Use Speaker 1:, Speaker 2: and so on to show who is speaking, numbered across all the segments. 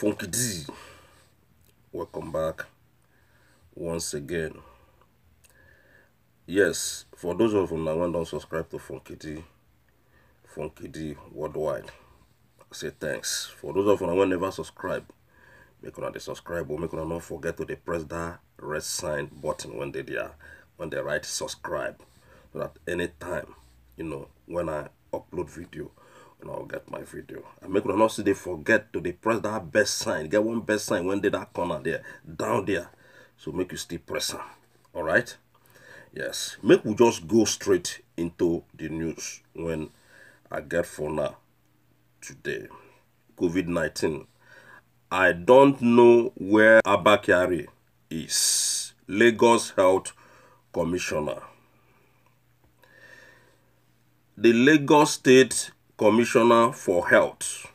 Speaker 1: Funky D. Welcome back once again. Yes, for those of you that don't subscribe to Funky D, Funky D worldwide, I say thanks. For those of you that never subscribe, make sure they subscribe, but make sure not forget to press that red sign button when they there, when they write subscribe, so that anytime, you know, when I upload video, and I'll get my video. And make not see they forget to they press that best sign. Get one best sign when they that corner there, down there. So make you still press on. Alright? Yes. Make we just go straight into the news when I get for now today. COVID-19. I don't know where Abakari is. Lagos Health Commissioner. The Lagos State Commissioner for Health,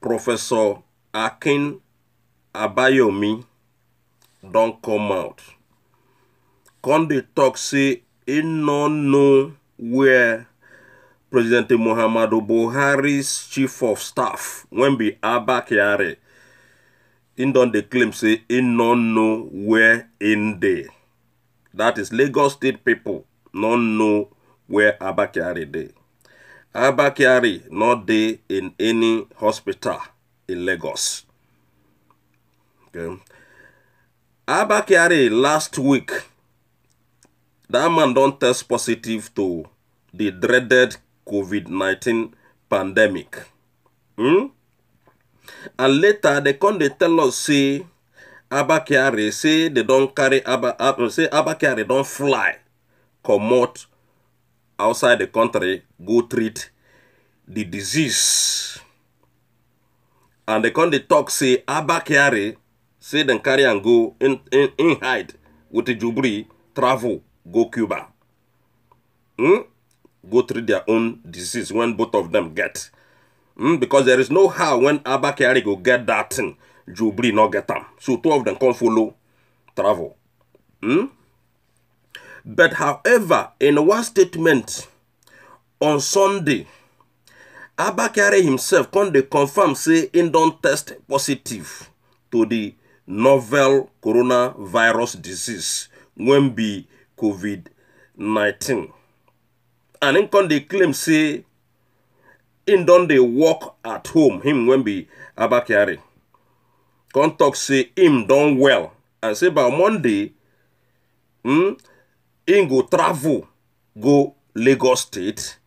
Speaker 1: Professor Akin Abayomi, don't come out. Come dey no know where President Muhammadu Buhari's chief of staff, when be Abba Kyari, im don claim say he no know where in there. That is Lagos State people no know where Abba Kyari dey. Abba not there in any hospital in Lagos. Okay. Abba last week, that man don't test positive to the dreaded COVID-19 pandemic. Hmm? And later they come they tell us say Abba say they don't carry Abba, Abba uh, say Abba don't fly, come outside the country go treat the disease. And they come they talk say say them carry and go in, in, in hide with the Jubri travel go Cuba. Hmm? Go treat their own disease when both of them get. Hmm? Because there is no how when Abakari go get that thing, Jubri not get them. So two of them come follow travel. Hmm? But however, in one statement on Sunday, Abakare himself come confirm say im don't test positive to the novel coronavirus disease when be covid-19 and im come claim say im don't they work at home him when be Abakare come talk say him don well and say by Monday hmm, im go travel go lagos state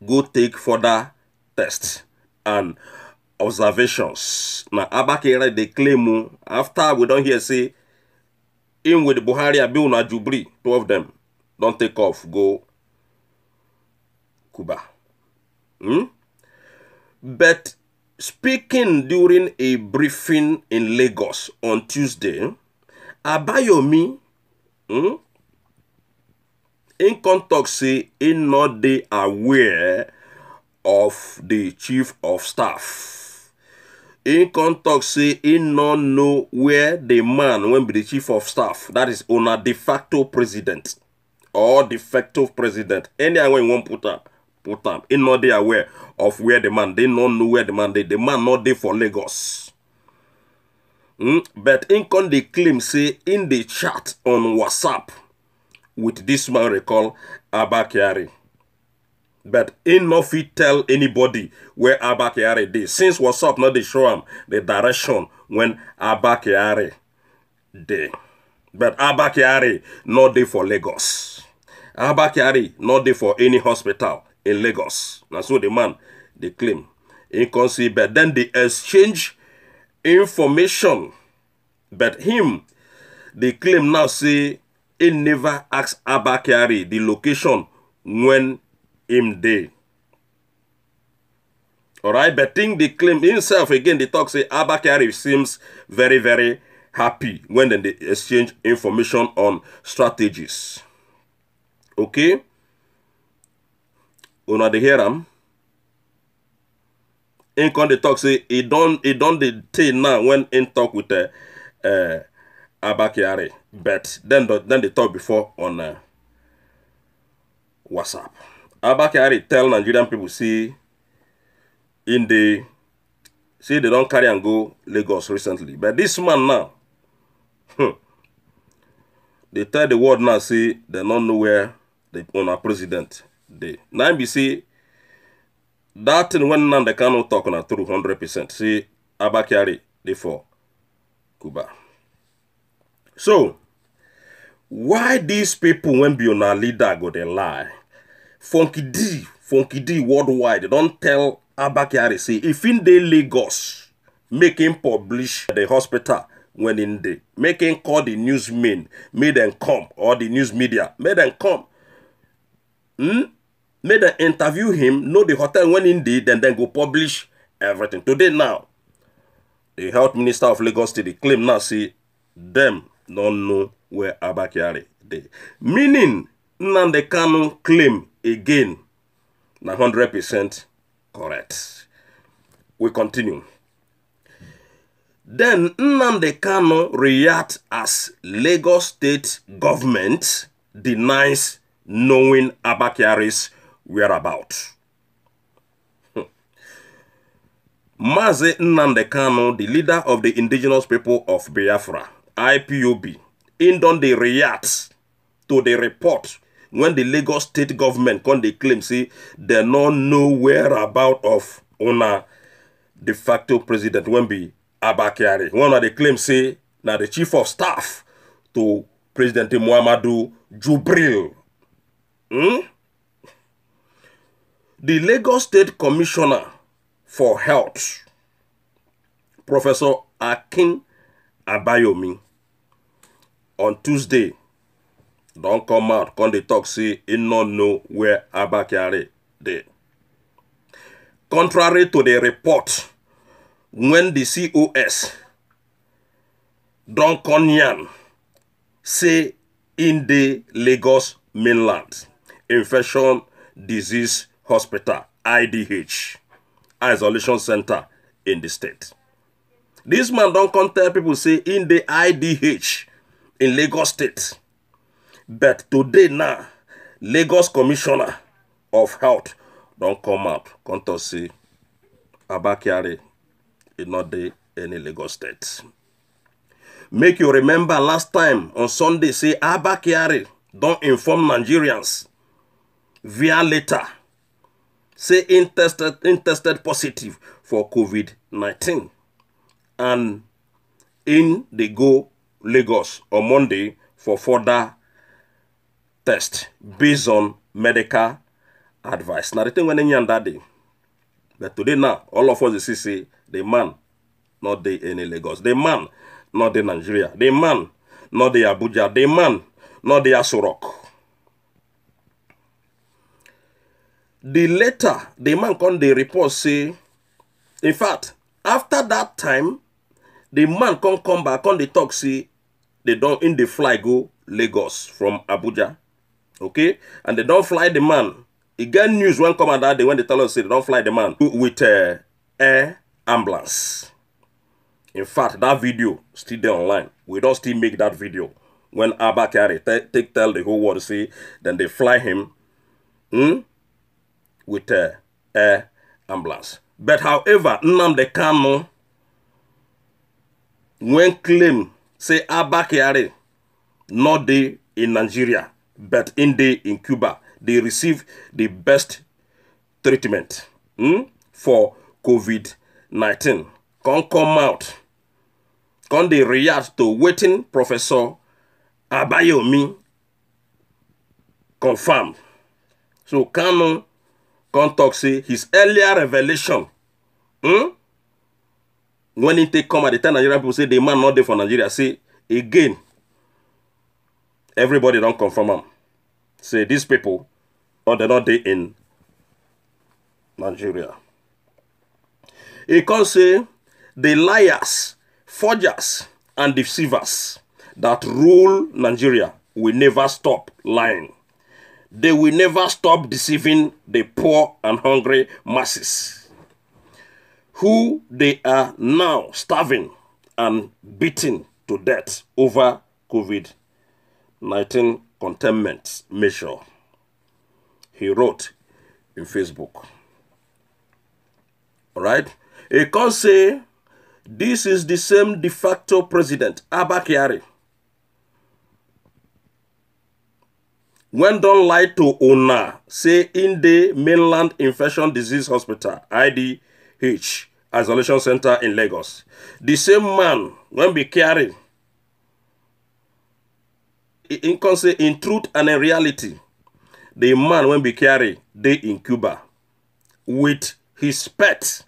Speaker 1: go take further tests and observations na abakere dey claim oh, After we don hear say him with buhari abi una jubri two of them don take off go cuba hmm? but speaking during a briefing in lagos on tuesday abayomi hmm, in context say him not dey aware of the chief of staff In con talk say him no know where the man wey be the chief of staff that is una de facto president or de facto president anyhow wey you wan put am put am He no dey aware of where the man dey no know where the man dey the man no dey for lagos mm? but him con dey claim say him dey chat on whatsapp with this man we call Abakiari. But in no fit tell anybody where Abakiari is. Since what's up, not they show him the direction when Abakiari day. But Abakiari not there for Lagos. Abakiari not there for any hospital in Lagos. That's what the man they claim. Inconceivable. But then they exchange information. But him, they claim now say he never asked Abakari the location when him dey. Alright, but thing they claim himself again, they talk say Abakari seems very, very happy when they exchange information on strategies. Okay? Una dey hear him. Him come dey talk say he don't he don't the thing now when in talk with uh, uh, Abakari, but then the, then they talk before on uh, WhatsApp. Abakari tell Nigerian people see in the see they don't carry and go Lagos recently, but this man now, hmm, they tell the world now see they don't know where the on our president day now you see that thing when Nanda cannot talk on a true hundred percent. See Abakari therefore Cuba. So, why these people when be on a leader go they lie? Funky D, Funky D worldwide, they don't tell Abakari say if in the Lagos, make him publish the hospital when in the make him call the newsmen, made them come, or the news media, made them come. Hmm? Made them interview him, know the hotel when in the then then go publish everything. Today now, the health minister of Lagos State claim now see them don't know where Abakiari dey. Meaning, Nande Kanu claim again 100% correct. We continue. Then Nande Kanu react as Lagos state government denies knowing Abakiari's whereabouts. Mazi Nnamdi Kanu, the leader of the indigenous people of Biafra, IPOB in don they react to the report when the Lagos state government come dey claim say they no know whereabout of una de facto president wey be Abba Kyari. One of dey claim say now the chief of staff to President Muhammadu Jubril. Hmm? The Lagos State Commissioner for Health, Professor Akin Abayomi, on Tuesday don't come out come dey tok say e no know where abba kyari contrary to the report when the cos don come say in the lagos mainland infection disease hospital idh isolation centre in the state This man don't come tell people. say in the idh in Lagos State. But today now, Lagos Commissioner of Health don't come out. Come to see Abakiari is not there any Lagos State. Make you remember last time on Sunday, say Abakiari don't inform Nigerians via letter. Say in tested positive for COVID-19. And in they go Lagos on Monday for further test based on medical advice. Now, the thing when any on that day, but today now, all of us, you see, say, the man, not the any Lagos, the man, not the Nigeria, the man, not the Abuja, the man, not the Asurok. The letter, the man come the report say, in fact, after that time, the man come come back on the talk say, they don't in the fly go Lagos from Abuja. Okay? And they don't fly the man. E get news when come out that day when they tell us say they don't fly the man with uh, air ambulance. In fact, that video still there online. We don't still make that video. When Abba carry take tell the whole world see. then they fly him hmm, with uh, air ambulance. But however, Nnamdi Kanu when claim say Abba Kyari, not they in Nigeria, but in they in Cuba, they receive the best treatment hmm, for COVID-19. Can't come out. Can they react to waiting Professor Abayomi confirmed. So Kanu can talk say his earlier revelation hmm, when it take come at the time Nigerian people say the man not there for Nigeria, say again, everybody don't confirm them. Say these people, or oh, they not there in Nigeria. He can say the liars, forgers, and deceivers that rule Nigeria will never stop lying. They will never stop deceiving the poor and hungry masses who they are now starving and beaten to death over COVID 19 containment measure. He wrote in Facebook. Alright? He can say this is the same de facto president, Abba Kyari. When don't lie to Una, say in the mainland infection disease hospital, IDH isolation center in Lagos. The same man, when be carried, in, in truth and in reality, the man when be carried, they in Cuba with his pet,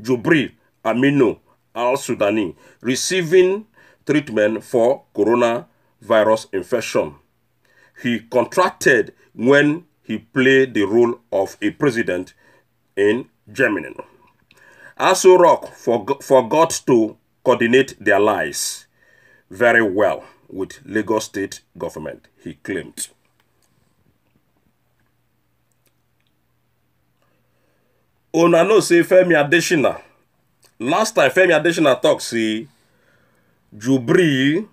Speaker 1: Jubril Amino al-Sudani, receiving treatment for coronavirus infection. He contracted when he played the role of a president in Germany. Asu Rock forgot to coordinate their lies very well with Lagos state government, he claimed. Una oh, no say Femi Adesina. Last time Femi Adesina talk say Jubri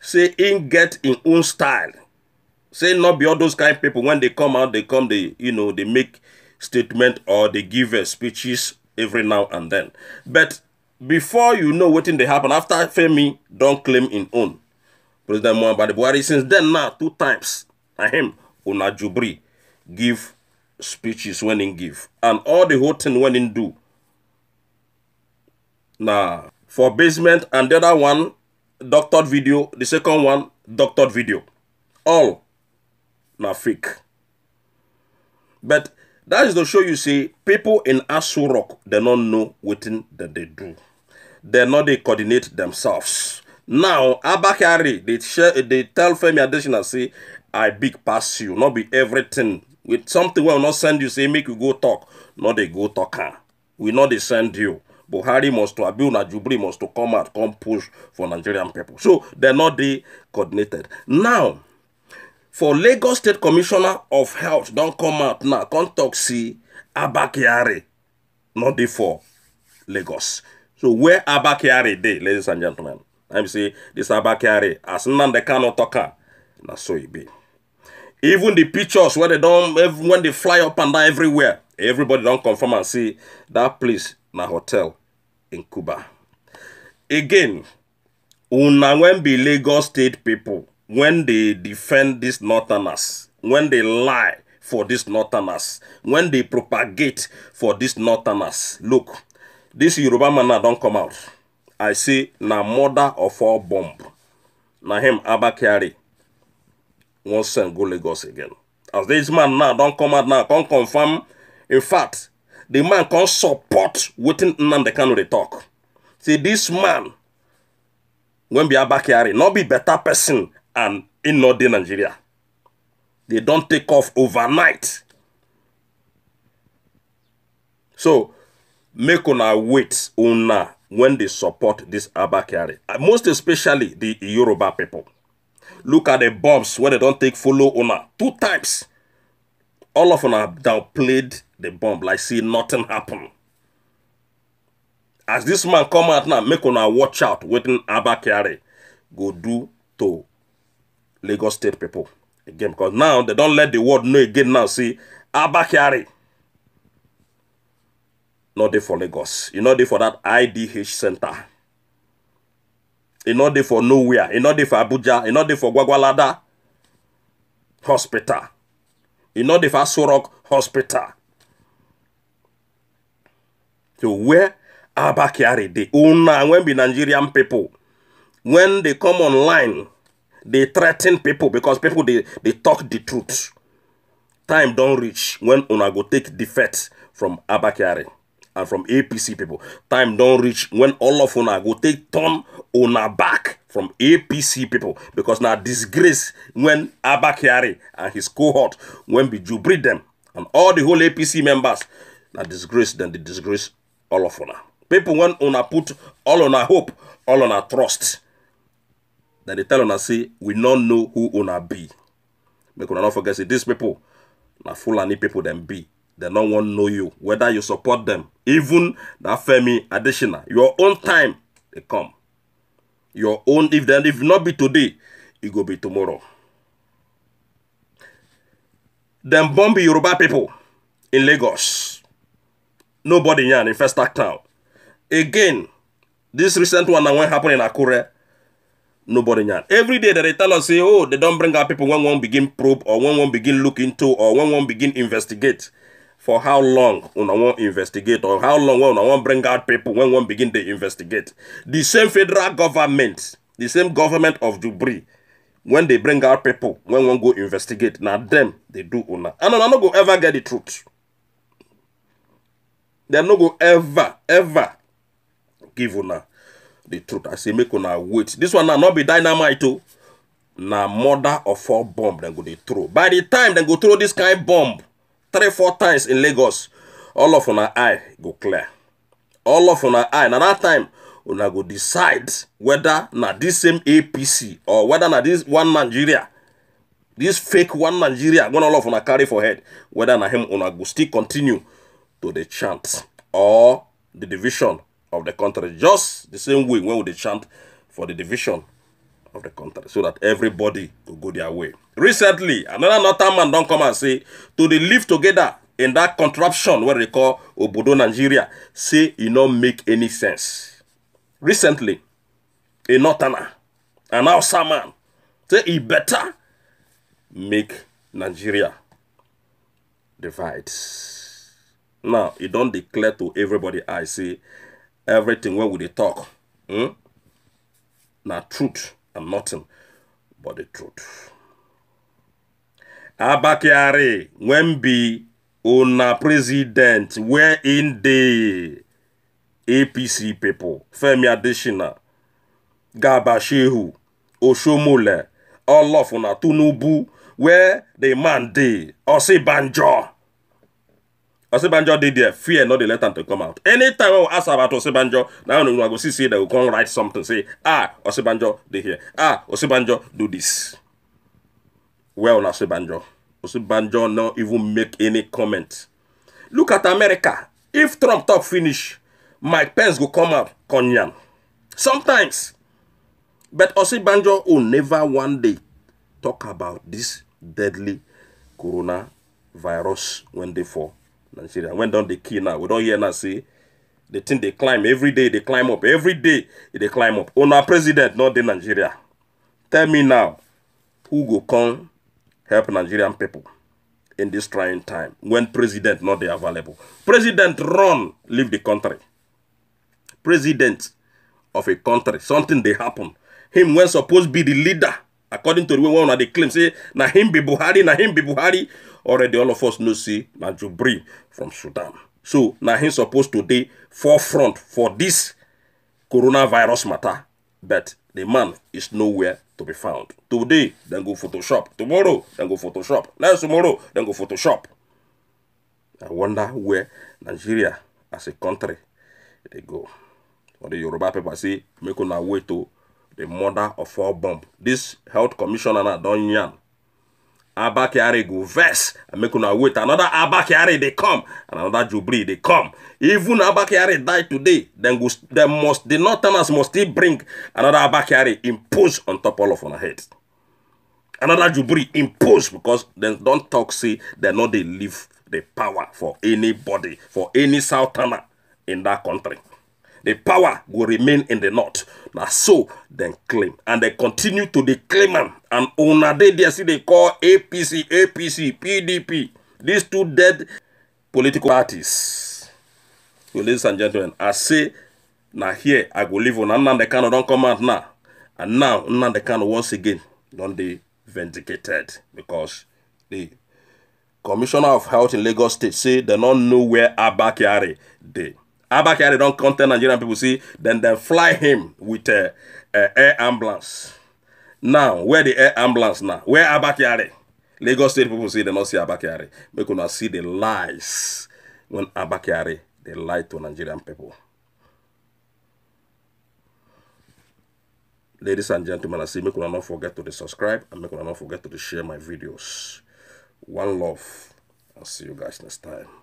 Speaker 1: say in get in own style. Say not be all those kind of people when they come out, they come, they you know, they make statement or they give a uh, speeches every now and then. But before you know what they happen, after Femi don't claim in own. President Muhammad Buhari, since then now, two times, I him, Una Jubri, give speeches when he give. And all the whole thing when he do. Nah, for basement and the other one, doctored video. The second one, doctored video. All, now fake. But that is to show you see, people in Asu Rock, they don't know what that they do. They not they coordinate themselves. Now, Abakari, they share, they tell Femi Adesina, say, I big pass you, not be everything. With something will not send you, say, make you go talk. Not they go talk. Huh? We not they send you. Buhari must to Abiy Najubri must to come out, come push for Nigerian people. So they're not they coordinated. Now, for lagos state commissioner of health don come out now come talk say abba kyari no dey for lagos so where abba kyari dey ladies and gentlemen i be say dis abba kyari as nnamdi kanu tok am na so e be even the pictures wey dem don when dey fly up and down everywhere everybody don confirm am say that place na hotel in cuba again una wen be lagos state people. when they defend these northerners, when they lie for these northerners, when they propagate for these northerners. Look, this Yoruba man now don't come out. I say, na mother of all bomb. Na him won't send go Lagos again. As this man now don't come out now, can't confirm. In fact, the man can't support waiting Nnamdi Kanu the talk. See, this man, when be Abakari, not be better person and um, in northern Nigeria. They don't take off overnight. So, make una wait una when they support this Abakari. Uh, most especially the Yoruba people. Look at the bombs where they don't take follow una. Two times. All of una downplayed the bomb like see nothing happen. As this man come out now, make una watch out waiting Abakari go do to Lagos State people again because now they don't let the world know again now. See, Abakari not there for Lagos. you know there for that IDH center. you know there for nowhere. you know there for Abuja. you know there for Gwagwalada Hospital. you know there for Asurok Hospital. So where Abakari, the owner, when be Nigerian people, when they come online, they threaten people because people they, they talk the truth. Time don't reach when una go take defeat from Abakari and from APC people. Time don't reach when all of una go take turn una back from APC people because now disgrace when Abakari and his cohort when be jubri them and all the whole APC members now disgrace then they disgrace all of una. People when una put all on our hope, all on our trust na dey tell us, say we no know who una be make una no forget say dis pipo na fulani people. Them be they no want know you whether you support them, even that femi additional your own time they come your own if dem if not be today it e go be tomorrow Then bomb yoruba people in lagos nobody yarn in first act town again this recent one that went happen in akure Nobody now. Every day that they tell us, say, oh, they don't bring out people when one begin probe or when one begin look into or when one begin investigate. For how long una won't investigate or how long una won't bring out people when one begin they investigate. The same federal government, the same government of Jubri, when they bring out people, when one go investigate, now them, they do una. And una no go ever get the truth. They no go ever, ever give una. the truth i say make una wait this one na not be dynamite too. Oh. na mother of four bomb then go dey throw by the time dem go throw this kind bomb three four times in lagos all of una eye go clear all of una eye Now that time una go decide whether na this same apc or whether na this one nigeria this fake one nigeria going all of una carry for head whether na him una go still continue to the chant or the division of the country, just the same way when they chant for the division of the country, so that everybody could go their way. Recently, another northern man don't come and say, to they live together in that contraption where they call Obodo Nigeria, say it e don't make any sense. Recently, a northerner, an outside man, say it e better make Nigeria divide. Now, it e don't declare to everybody, I say, everything wey we dey talk hmm? na truth and nothing but the truth abakari wen be una president wey in dey apc pipo femi adesina garba shehu olaf all of una the man dey osinbanjo Osinbajo did there fear not the let am to come out anytime I will ask about Osinbajo na una go see say dem go come write something say ah Osinbajo they here ah Osinbajo do this well na Osinbajo not even make any comment look at America if Trump talk finish Mike Pence go come out konyan sometimes but Osinbajo will never one day talk about this deadly coronavirus when they fall nigeria when down the key now we don't hear now See, the thing they climb every day They climb up every day They climb up Our president not the nigeria tell me now who go come help nigerian people in this trying time when president not there available president run leave the country president of a country something they happen him wey supposed be the leader according to the way one of the claim say na him be buhari na him be buhari already all of us know see, na jubri from sudan so na him supposed to be forefront for this coronavirus matter but the man is nowhere to be found today then go photoshop tomorrow then go photoshop next tomorrow then go photoshop i wonder where nigeria as a country they go or the yoruba pipo say make our way to. Oh the mother of all bomb. This health commissioner na don yarn. Abakari go verse and make una wait. Another Abakari they come and another Jubri they come. Even Abakari die today, then go then must the northerners must still bring another Abakari impose on top all of our heads. Another Jubri impose because they don't talk see they know they leave the power for anybody for any southerner in that country. The power will remain in the north. Now, so then claim. And they continue to the claimant. And on a day they see they call APC, APC, PDP. These two dead political parties. So, ladies and gentlemen, I say, now here I will leave on. And the cannot don't come out now. And now, they Kano once again, don't be vindicated because the Commissioner of Health in Lagos State say they don't know where are. they. Abakari don't contact Nigerian people, see, then they fly him with a, uh, a, uh, air ambulance. Now, where the air ambulance now? Where Abakari? Lagos State people see they not see Abakari. could not see the lies when Abakari, they lie to Nigerian people. Ladies and gentlemen, I see, make not forget to subscribe and make not forget to share my videos. One love. I'll see you guys next time.